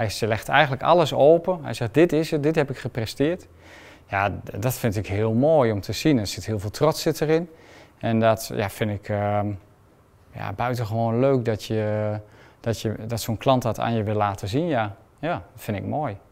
Hij legt eigenlijk alles open. Hij zegt, dit is het, dit heb ik gepresteerd. Ja, dat vind ik heel mooi om te zien. Er zit heel veel trots zit erin. En dat ja, vind ik uh, ja, buitengewoon leuk dat, je, dat, je, dat zo'n klant dat aan je wil laten zien. Ja, ja dat vind ik mooi.